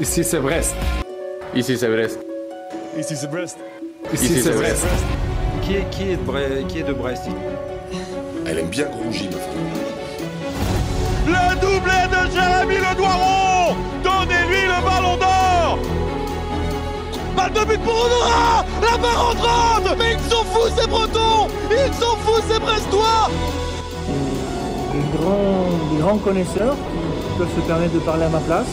Ici c'est Brest. Ici c'est Brest. Ici c'est Brest. Ici c'est Brest. Qui est, de Brest, Elle aime bien rougir, ma Le doublé de Jérémy Le Doiron Donnez-lui le ballon d'or Balle de but pour Honora La barre en grande Mais ils sont fous ces Bretons Ils sont fous ces Brestois des grands, des grands connaisseurs qui peuvent se permettre de parler à ma place.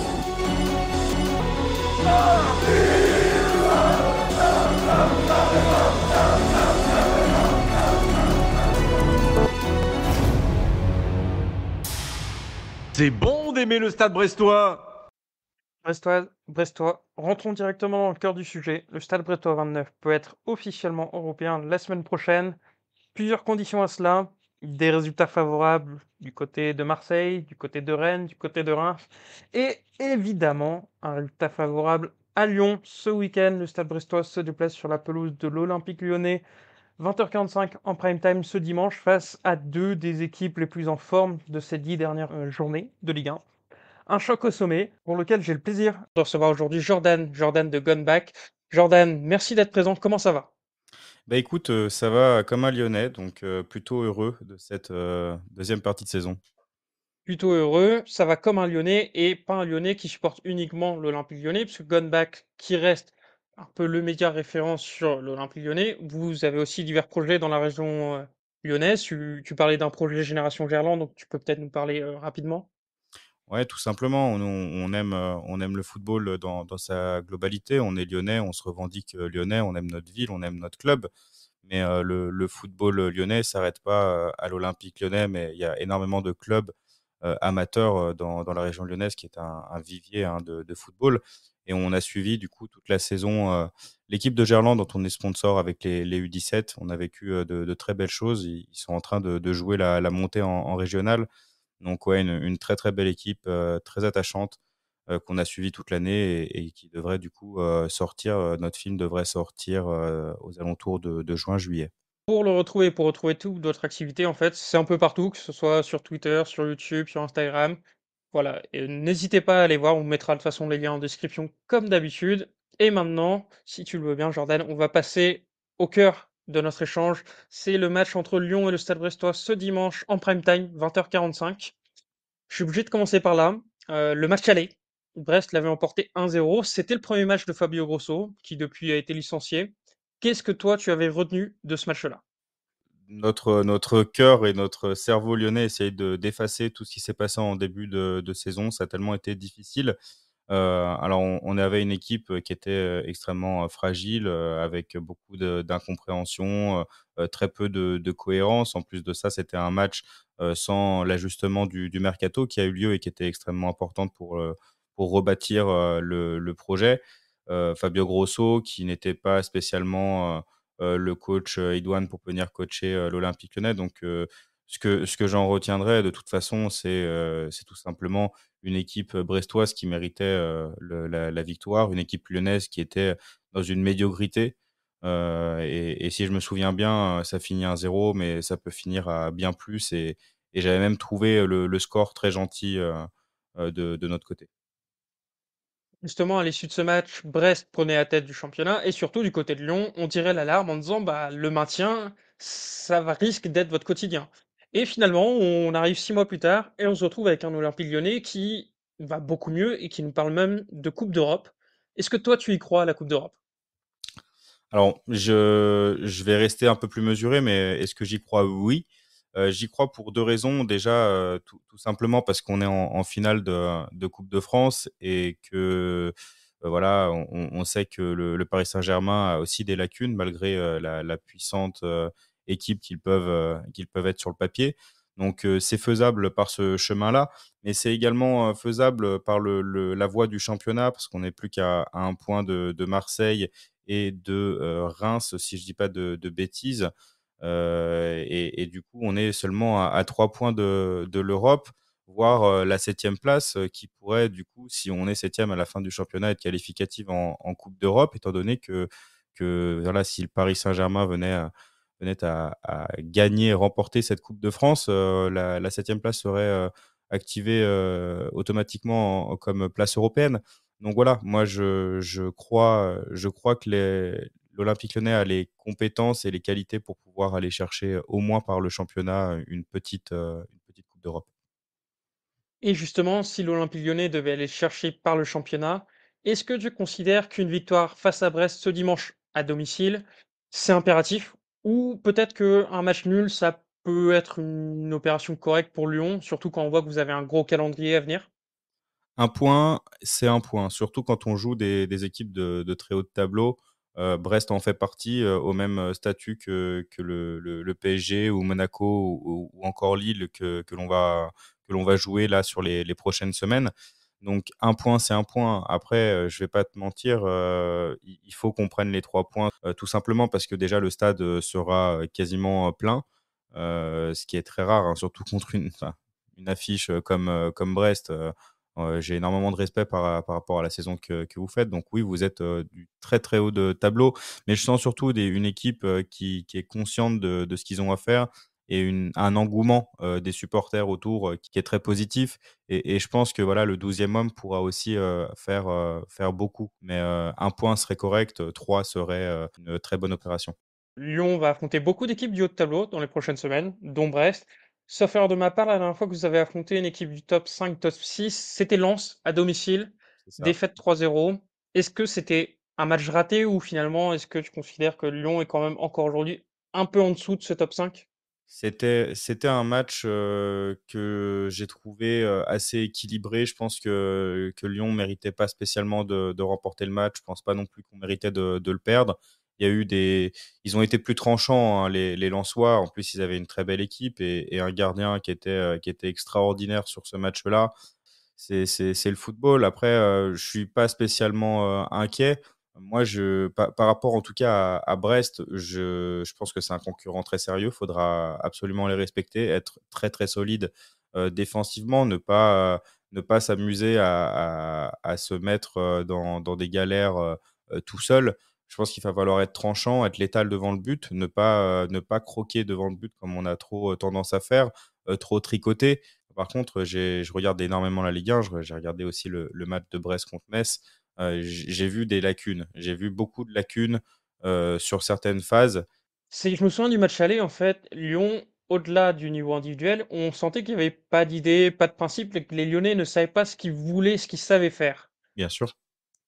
C'est bon d'aimer le stade brestois Brestois, Brestois, rentrons directement dans le cœur du sujet. Le stade brestois 29 peut être officiellement européen la semaine prochaine. Plusieurs conditions à cela des résultats favorables du côté de Marseille, du côté de Rennes, du côté de Reims, et évidemment un résultat favorable à Lyon ce week-end. Le Stade Brestois se déplace sur la pelouse de l'Olympique lyonnais. 20h45 en prime time ce dimanche face à deux des équipes les plus en forme de ces dix dernières euh, journées de Ligue 1. Un choc au sommet pour lequel j'ai le plaisir de recevoir aujourd'hui Jordan, Jordan de Gunback. Jordan, merci d'être présent, comment ça va bah écoute, euh, ça va comme un Lyonnais, donc euh, plutôt heureux de cette, euh, deuxième partie de saison. Plutôt heureux, ça va comme un Lyonnais et pas un Lyonnais qui supporte uniquement l'Olympique Lyonnais, puisque Gunback qui reste un peu le média référent sur l'Olympique Lyonnais. Vous avez aussi divers projets dans la région, lyonnaise. Tu parlais d'un projet Génération Gerland, donc tu peux peut-être nous parler, rapidement? Oui, tout simplement. Euh, on, aime, le football euh, dans, sa globalité. On est lyonnais, on se revendique euh, lyonnais, on aime notre ville, on aime notre club. Mais le, football lyonnais ne s'arrête pas à l'Olympique lyonnais, mais il y a énormément de clubs amateurs dans, la région lyonnaise qui est un, vivier hein, de, football. Et on a suivi du coup toute la saison l'équipe de Gerland dont on est sponsor avec les, U17. On a vécu de, très belles choses. Ils, sont en train de, jouer la, montée en, en régionale. Donc, ouais, une, très très belle équipe, euh, très attachante, euh, qu'on a suivie toute l'année et, qui devrait du coup euh, sortir. notre film devrait sortir aux alentours de, juin-juillet. Pour le retrouver, pour retrouver toutes d'autres activités, en fait, c'est un peu partout, que ce soit sur Twitter, sur YouTube, sur Instagram. Voilà, n'hésitez pas à aller voir, on mettra de toute façon les liens en description comme d'habitude. Et maintenant, si tu le veux bien, Jordan, on va passer au cœur de notre échange, c'est le match entre Lyon et le Stade Brestois ce dimanche en prime time, 20h45. Je suis obligé de commencer par là. Euh, le match aller, Brest l'avait emporté 1-0. C'était le premier match de Fabio Grosso, qui depuis a été licencié. Qu'est-ce que toi, tu avais retenu de ce match-là notre, notre cœur et notre cerveau lyonnais essayaient d'effacer tout ce qui s'est passé en début de, saison. Ça a tellement été difficile. Euh, alors, on, avait une équipe euh, qui était euh, extrêmement fragile, avec beaucoup d'incompréhension, très peu de, cohérence. En plus de ça, c'était un match sans l'ajustement du, mercato qui a eu lieu et qui était extrêmement importante pour, pour rebâtir le, projet. Fabio Grosso, qui n'était pas spécialement le coach idoine pour venir coacher l'Olympique lyonnais. Donc, ce que, j'en retiendrai, de toute façon, c'est euh, tout simplement une équipe euh, brestoise qui méritait euh, la, victoire, une équipe lyonnaise qui était dans une médiocrité. et, si je me souviens bien, ça finit à 0, mais ça peut finir à bien plus. Et, j'avais même trouvé le, score très gentil de, notre côté. Justement, à l'issue de ce match, Brest prenait la tête du championnat et surtout du côté de Lyon, on tirait l'alarme en disant bah, le maintien, ça risque d'être votre quotidien. Et finalement, on arrive six mois plus tard et on se retrouve avec un Olympique lyonnais qui va beaucoup mieux et qui nous parle même de Coupe d'Europe. Est-ce que toi, tu y crois à la Coupe d'Europe Alors, je, vais rester un peu plus mesuré, mais est-ce que j'y crois Oui. Euh, j'y crois pour deux raisons. Déjà, euh, tout, simplement parce qu'on est en, finale de, Coupe de France et que euh, voilà, on, sait que le, Paris Saint-Germain a aussi des lacunes malgré la, la, puissante équipes qu'ils peuvent, euh, qu'ils peuvent être sur le papier. Donc euh, c'est faisable par ce chemin-là, mais c'est également euh, faisable par le, la voie du championnat, parce qu'on n'est plus qu'à un point de, Marseille et de Reims, si je ne dis pas de, bêtises. et, du coup, on est seulement à, trois points de, l'Europe, voire la septième place qui pourrait, du coup, si on est septième à la fin du championnat, être qualificative en, Coupe d'Europe, étant donné que, que voilà, si le Paris Saint-Germain venait à, à à gagner remporter cette Coupe de France, euh, la, la, septième place serait euh, activée euh, automatiquement comme place européenne. Donc voilà, moi je, je crois, je crois que l'Olympique lyonnais a les compétences et les qualités pour pouvoir aller chercher au moins par le championnat une petite, une petite Coupe d'Europe. Et justement, si l'Olympique lyonnais devait aller chercher par le championnat, est-ce que tu considères qu'une victoire face à Brest ce dimanche à domicile, c'est impératif ou peut-être qu'un match nul, ça peut être une opération correcte pour Lyon, surtout quand on voit que vous avez un gros calendrier à venir Un point, c'est un point, surtout quand on joue des, équipes de, très haut de tableau. Euh, Brest en fait partie euh, au même euh, statut que, le, PSG ou Monaco ou, encore Lille que, l'on va, va jouer là sur les prochaines semaines. Donc un point, c'est un point. Après, euh, je vais pas te mentir, euh, il faut qu'on prenne les trois points, euh, tout simplement parce que déjà le stade sera quasiment plein, ce qui est très rare, hein, surtout contre une, affiche comme, comme Brest. J'ai énormément de respect par, rapport à la saison que, vous faites. Donc oui, vous êtes du très très haut de tableau, mais je sens surtout une équipe qui, est consciente de, de ce qu'ils ont à faire, et un engouement des supporters autour qui est très positif. Et, je pense que voilà, le 12e homme pourra aussi faire, faire beaucoup. Mais un point serait correct, trois serait une très bonne opération. Lyon va affronter beaucoup d'équipes du haut de tableau dans les prochaines semaines, dont Brest. Sauf erreur de ma part, la dernière fois que vous avez affronté une équipe du top 5, top 6, c'était Lens à domicile, défaite 3-0. Est-ce que c'était un match raté ou finalement est-ce que tu considères que Lyon est quand même encore aujourd'hui un peu en dessous de ce top 5 c'était, c'était un match que j'ai trouvé assez équilibré. Je pense que, que Lyon ne méritait pas spécialement de, de, remporter le match. Je ne pense pas non plus qu'on méritait de, de, le perdre. Il y a eu des... Ils ont été plus tranchants, hein, les, les Lensois. En plus, ils avaient une très belle équipe et, et un gardien qui était, qui était extraordinaire sur ce match-là. C'est, le football. Après, je ne suis pas spécialement inquiet. Moi, je, par, rapport en tout cas à, Brest, je, pense que c'est un concurrent très sérieux. Il faudra absolument les respecter, être très très solide euh, défensivement, ne pas ne pas s'amuser à, se mettre euh, dans, des galères euh, tout seul. Je pense qu'il va falloir être tranchant, être létal devant le but, ne pas ne pas croquer devant le but comme on a trop tendance à faire, trop tricoter. Par contre, je regarde énormément la Ligue 1. J'ai regardé aussi le, le, match de Brest contre Metz j'ai vu des lacunes. J'ai vu beaucoup de lacunes sur certaines phases. Je me souviens du match aller, en fait, Lyon, au-delà du niveau individuel, on sentait qu'il n'y avait pas d'idée, pas de principe, et que les Lyonnais ne savaient pas ce qu'ils voulaient, ce qu'ils savaient faire. Bien sûr.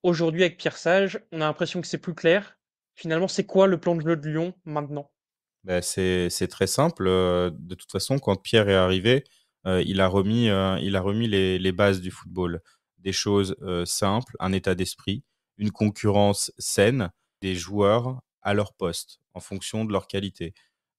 Aujourd'hui, avec Pierre Sage, on a l'impression que c'est plus clair. Finalement, c'est quoi le plan de jeu de Lyon maintenant bah, c'est, très simple. De toute façon, quand Pierre est arrivé, il a remis, il a remis les, les bases du football des choses euh, simples, un état d'esprit, une concurrence saine des joueurs à leur poste en fonction de leur qualité.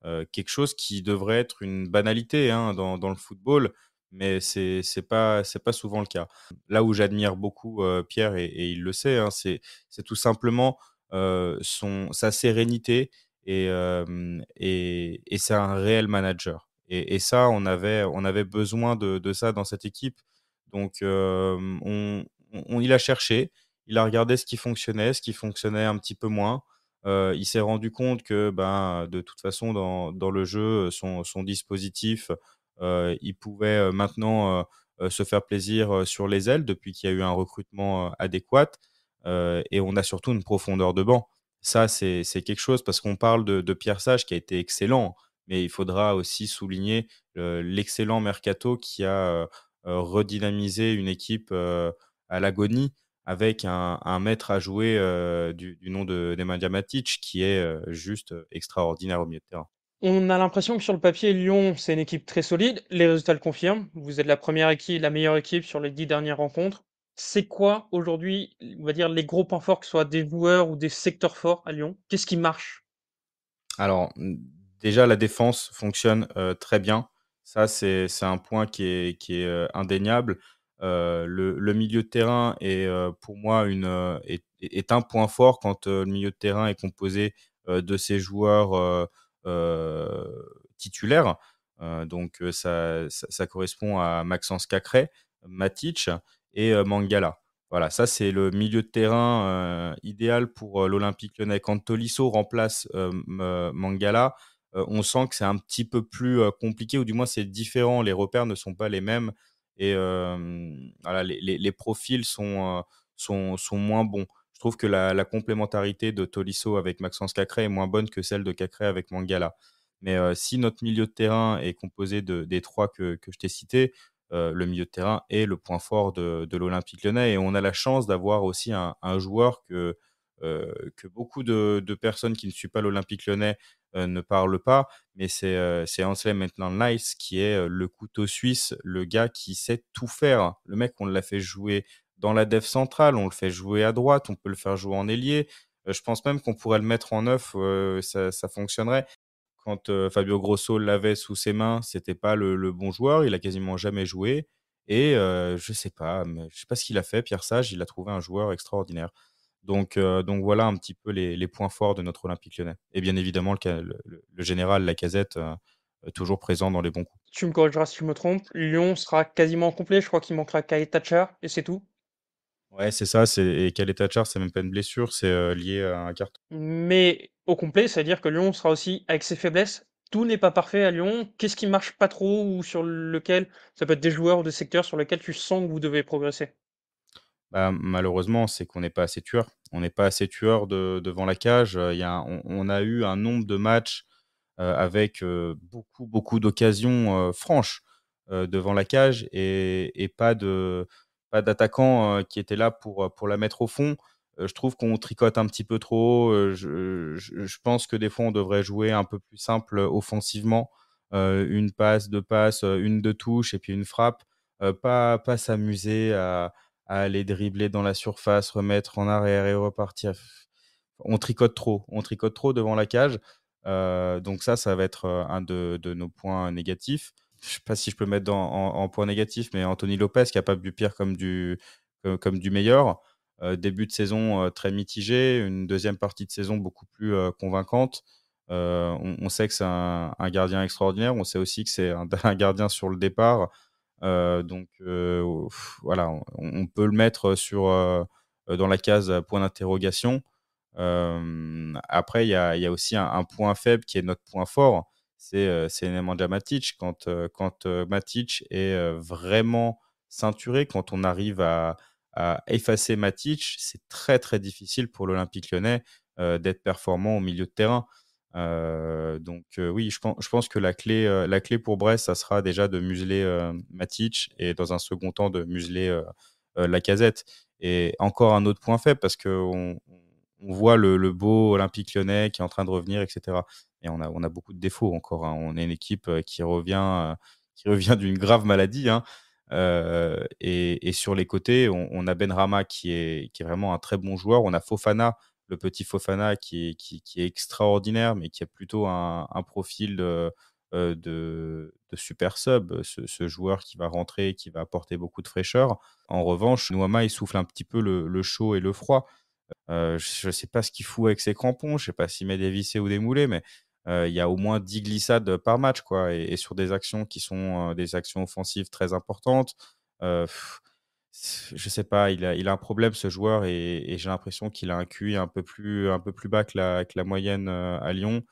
Euh, quelque chose qui devrait être une banalité hein, dans, le football, mais ce n'est pas souvent le cas. Là où j'admire beaucoup euh, Pierre et, il le sait, hein, c'est tout simplement sa sérénité et et, c'est un réel manager. Et, ça, on avait on avait besoin de ça dans cette équipe. Donc, on, il a cherché, il a regardé ce qui fonctionnait, ce qui fonctionnait un petit peu moins. il s'est rendu compte que ben, de toute façon, dans, le jeu, son, dispositif, il pouvait maintenant se faire plaisir sur les ailes depuis qu'il y a eu un recrutement adéquat. et on a surtout une profondeur de banc. Ça, c'est quelque chose parce qu'on parle de, de, Pierre Sage qui a été excellent, mais il faudra aussi souligner l'excellent mercato qui a euh, redynamiser une équipe euh, à l'agonie avec un, maître à jouer euh, du, nom de de, Matic qui est juste extraordinaire au milieu de terrain. On a l'impression que sur le papier, Lyon, c'est une équipe très solide. Les résultats le confirment. Vous êtes la première équipe, la meilleure équipe sur les dix dernières rencontres. C'est quoi aujourd'hui, on va dire, les gros points forts, que ce soit des joueurs ou des secteurs forts à Lyon Qu'est-ce qui marche Alors, déjà, la défense fonctionne très bien. Ça, c'est un point qui est, indéniable. le, milieu de terrain est pour moi une, est, un point fort quand le milieu de terrain est composé de ses joueurs titulaires. donc ça, correspond à Maxence Cacré, Matic et Mangala. Voilà, ça c'est le milieu de terrain idéal pour l'Olympique lyonnais. Quand Tolisso remplace Mangala, euh, on sent que c'est un petit peu plus compliqué, ou du moins c'est différent. Les repères ne sont pas les mêmes et les, profils sont, sont, moins bons. Je trouve que la, complémentarité de Tolisso avec Maxence Cacré est moins bonne que celle de Cacré avec Mangala. Mais si notre milieu de terrain est composé des trois que, je t'ai cités, le milieu de terrain est le point fort de, de l'Olympique lyonnais. Et on a la chance d'avoir aussi un joueur que, euh, que beaucoup de, personnes qui ne suivent pas l'Olympique lyonnais euh, ne parlent pas, mais c'est euh, c'est Anselm maintenant Nice qui est le couteau suisse, le gars qui sait tout faire. Le mec, on l'a fait jouer dans la dev centrale, on le fait jouer à droite, on peut le faire jouer en ailier. je pense même qu'on pourrait le mettre en neuf, ça, fonctionnerait quand Fabio Grosso l'avait sous ses mains, c'était pas le, bon joueur, il a quasiment jamais joué. Et je sais pas, je sais pas ce qu'il a fait, Pierre Sage, il a trouvé un joueur extraordinaire. Donc, euh, donc voilà un petit peu les, points forts de notre Olympique lyonnais. Et bien évidemment, le, général, la casette, euh, euh, toujours présent dans les bons coups. Tu me corrigeras si je me trompe. Lyon sera quasiment complet. Je crois qu'il manquera Kyle Thatcher et c'est tout. Ouais, c'est ça. Et Kyle Thatcher, c'est même pas une blessure, c'est lié à un carton. Mais au complet, c'est-à-dire que Lyon sera aussi avec ses faiblesses. Tout n'est pas parfait à Lyon. Qu'est-ce qui marche pas trop ou sur lequel ça peut être des joueurs ou des secteurs sur lesquels tu sens que vous devez progresser bah, malheureusement, c'est qu'on n'est pas assez tueur. On n'est pas assez tueur devant la cage. Il on, a eu un nombre de matchs euh, avec euh, beaucoup, beaucoup d'occasions euh, franches devant la cage et, pas de pas d'attaquant qui étaient là pour, pour la mettre au fond. je trouve qu'on tricote un petit peu trop Je, pense que des fois, on devrait jouer un peu plus simple offensivement. une passe, deux passes, une, de touches et puis une frappe. pas pas s'amuser à aller dribbler dans la surface, remettre en arrière et repartir. On tricote trop, on tricote trop devant la cage. Euh, donc ça, ça va être euh, un de, nos points négatifs. Je ne sais pas si je peux mettre en, point négatif, mais Anthony Lopez, capable du pire comme du, comme, du meilleur. Euh, début de saison très mitigé, une deuxième partie de saison beaucoup plus convaincante. On, sait que c'est un, gardien extraordinaire, on sait aussi que c'est un, gardien sur le départ euh, donc euh, voilà, on, peut le mettre sur, euh, dans la case point d'interrogation. après, il y a, aussi un, point faible qui est notre point fort, c'est Nemanja Matic. Quand, quand Matic est vraiment ceinturé, quand on arrive à, effacer Matic, c'est très très difficile pour l'Olympique lyonnais d'être performant au milieu de terrain. Euh, donc euh, oui, je pense, je pense, que la clé, euh, la clé pour Brest, ça sera déjà de museler Matic et dans un second temps de museler la casette. Et encore un autre point faible parce qu'on on voit le, beau Olympique lyonnais qui est en train de revenir, etc. Et on a, on a beaucoup de défauts encore. Hein. On est une équipe qui revient, qui revient d'une grave maladie. Hein. Et, sur les côtés, on, a Ben Rama qui est, qui est vraiment un très bon joueur. On a Fofana le petit Fofana qui est, extraordinaire, mais qui a plutôt un, profil euh, de, super sub, ce, joueur qui va rentrer, qui va apporter beaucoup de fraîcheur. En revanche, Nouama, il souffle un petit peu le, chaud et le froid. Euh, je ne sais pas ce qu'il fout avec ses crampons, je ne sais pas s'il met des vissés ou des moulés, mais euh, il y a au moins 10 glissades par match, quoi, et, sur des actions qui sont des actions offensives très importantes je sais pas, il a, il a un problème ce joueur et, j'ai l'impression qu'il a un QI un peu plus, un peu plus bas que la, que la moyenne euh, à Lyon.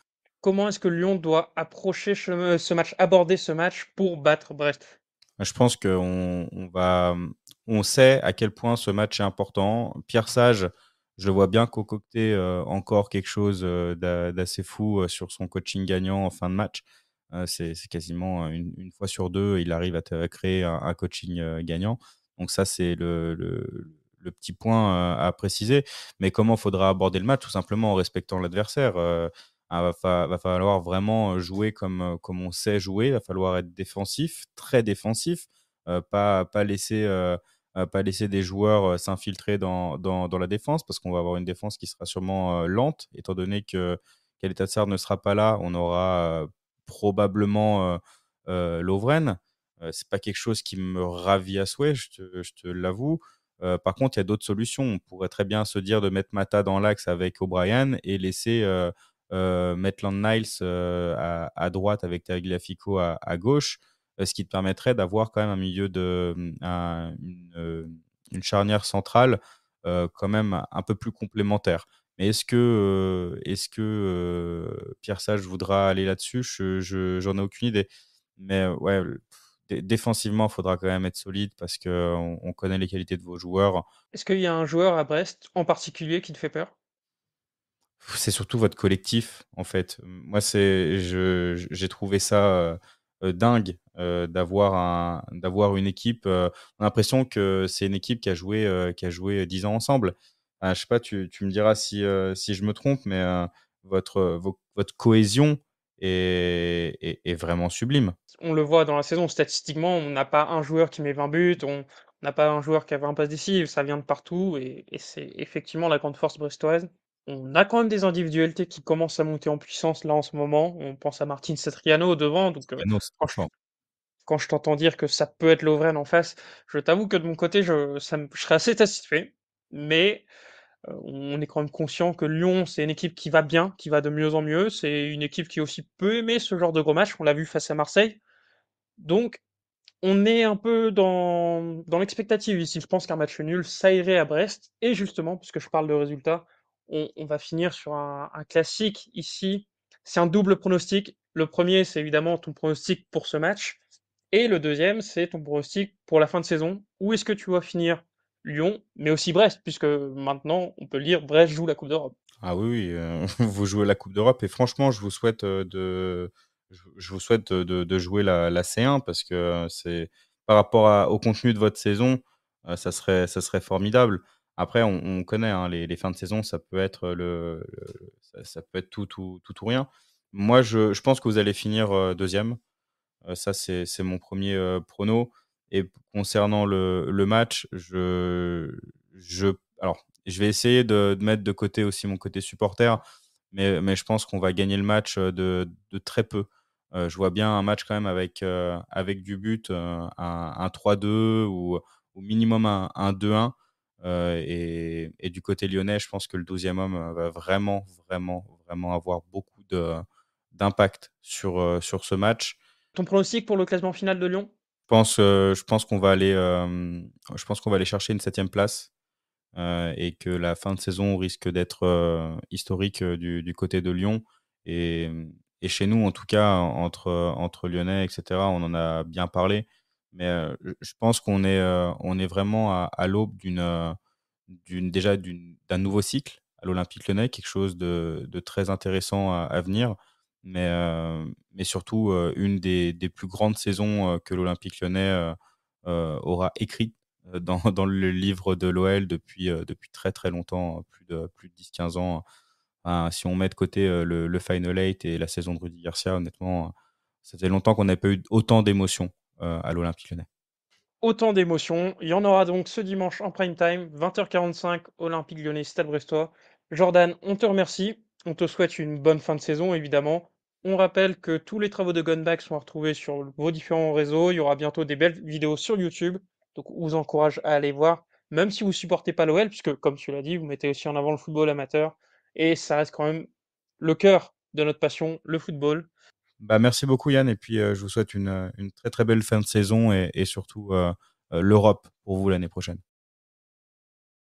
Comment est-ce que Lyon doit approcher euh, ce match, aborder ce match pour battre Brest Je pense qu'on on va, hum, on sait à quel point ce match est important. Pierre Sage, je le vois bien concocter euh, encore quelque chose d'assez fou sur son coaching gagnant en fin de match. C'est quasiment une, fois sur deux, il arrive à, créer un coaching gagnant. Donc ça, c'est le, le, petit point euh, à préciser. Mais comment faudra aborder le match Tout simplement en respectant l'adversaire. Il euh, ah, va, falloir vraiment euh, jouer comme, comme on sait jouer. Il va falloir être défensif, très défensif. pas, pas, laisser, pas laisser des joueurs s'infiltrer dans, dans, dans, la défense parce qu'on va avoir une défense qui sera sûrement lente. Étant donné que serre ne sera pas là, on aura probablement Lovren c'est pas quelque chose qui me ravit à souhait, je te, je te l'avoue. par contre, il y a d'autres solutions. On pourrait très bien se dire de mettre Mata dans l'axe avec O'Brien et laisser euh, Maitland Niles à, droite avec Terry à, à, gauche, ce qui te permettrait d'avoir quand même un milieu de mmh, une, charnière centrale quand même un peu plus complémentaire. Mais est-ce que, est-ce que Pierre Sage voudra aller là-dessus Je, ai aucune idée. Mais ouais, défensivement, il faudra quand même être solide parce qu'on euh, on connaît les qualités de vos joueurs. Est-ce qu'il y a un joueur à Brest en particulier qui te fait peur C'est surtout votre collectif, en fait. Moi, c'est, j'ai trouvé ça euh, euh, dingue d'avoir, un, d'avoir une équipe. on a l'impression que c'est une équipe qui a joué, qui a joué 10 ans ensemble. Ah, je ne sais pas, tu, me diras si, si je me trompe, mais votre, votre cohésion est, vraiment sublime. On le voit dans la saison, statistiquement, on n'a pas un joueur qui met 20 buts, on n'a pas un joueur qui a 20 passes décisives, ça vient de partout, et, c'est effectivement la grande force brestoise. On a quand même des individualités qui commencent à monter en puissance là en ce moment. On pense à Martin Satriano devant, donc euh, non, franchement quand je t'entends dire que ça peut être Lovren en face, je t'avoue que de mon côté, je, je serais assez satisfait. Mais euh, on est quand même conscient que Lyon, c'est une équipe qui va bien, qui va de mieux en mieux. C'est une équipe qui aussi peut aimer ce genre de gros match. On l'a vu face à Marseille. Donc, on est un peu dans, l'expectative ici. Je pense qu'un match nul, ça irait à Brest. Et justement, puisque je parle de résultats, on, va finir sur un classique ici. C'est un double pronostic. Le premier, c'est évidemment ton pronostic pour ce match. Et le deuxième, c'est ton pronostic pour la fin de saison. Où est-ce que tu vas finir Lyon, mais aussi Brest, puisque maintenant, on peut lire Brest joue la Coupe d'Europe. Ah oui, euh, vous jouez la Coupe d'Europe, et franchement, je vous souhaite euh, de, je vous souhaite euh, de, jouer la, C1, parce que c'est par rapport au contenu de votre saison, ça serait, ça serait formidable. Après, on, connaît hein, les, fins de saison, ça peut être, le, ça, peut être tout, tout, tout ou rien. Moi, je, je, pense que vous allez finir deuxième. ça, c'est mon premier prono. Et concernant le, match, je, je, alors, je vais essayer de, mettre de côté aussi mon côté supporter, mais, mais je pense qu'on va gagner le match de, de très peu. je vois bien un match quand même avec, avec du but, un, 3-2 ou au minimum un, 2-1. Et, et, du côté lyonnais, je pense que le deuxième homme va vraiment, vraiment, vraiment avoir beaucoup d'impact sur, sur ce match. Ton pronostic pour le classement final de Lyon pense, euh, je pense qu'on va aller, euh, je pense qu'on va aller chercher une septième place euh, et que la fin de saison risque d'être historique du, côté de Lyon et, chez nous en tout cas entre entre Lyonnais etc. On en a bien parlé, mais je pense qu'on est on est vraiment à, l'aube d'une d'une déjà d'un nouveau cycle à l'Olympique Lyonnais, quelque chose de, très intéressant à venir mais, euh, mais surtout euh, une des, plus grandes saisons euh, que l'Olympique lyonnais aura écrite dans, le livre de l'OL depuis, depuis très très longtemps, plus de, plus de 10-15 ans. si on met de côté le, Final 8 et la saison de Rudy Garcia, honnêtement, ça faisait longtemps qu'on n'avait pas eu autant d'émotions à l'Olympique lyonnais autant d'émotions. Il y en aura donc ce dimanche en prime time, 20h45, Olympique Lyonnais, Stade Brestois. Jordan, on te remercie. On te souhaite une bonne fin de saison, évidemment. On rappelle que tous les travaux de Gunback sont retrouvés sur vos différents réseaux. Il y aura bientôt des belles vidéos sur YouTube. Donc, on vous encourage à aller voir, même si vous ne supportez pas l'OL, puisque, comme tu l'as dit, vous mettez aussi en avant le football amateur. Et ça reste quand même le cœur de notre passion, le football. Bah, merci beaucoup, Yann. Et puis, euh, je vous souhaite euh, une, très, très belle fin de saison et, surtout euh, l'Europe pour vous l'année prochaine.